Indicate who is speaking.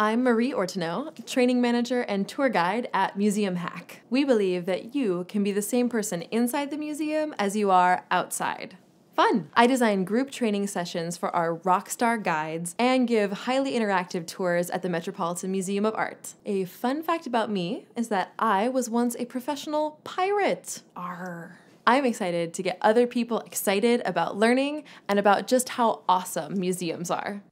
Speaker 1: I'm Marie Ortineau, training manager and tour guide at Museum Hack. We believe that you can be the same person inside the museum as you are outside. Fun! I design group training sessions for our rockstar guides and give highly interactive tours at the Metropolitan Museum of Art. A fun fact about me is that I was once a professional pirate. Arr. I'm excited to get other people excited about learning and about just how awesome museums are.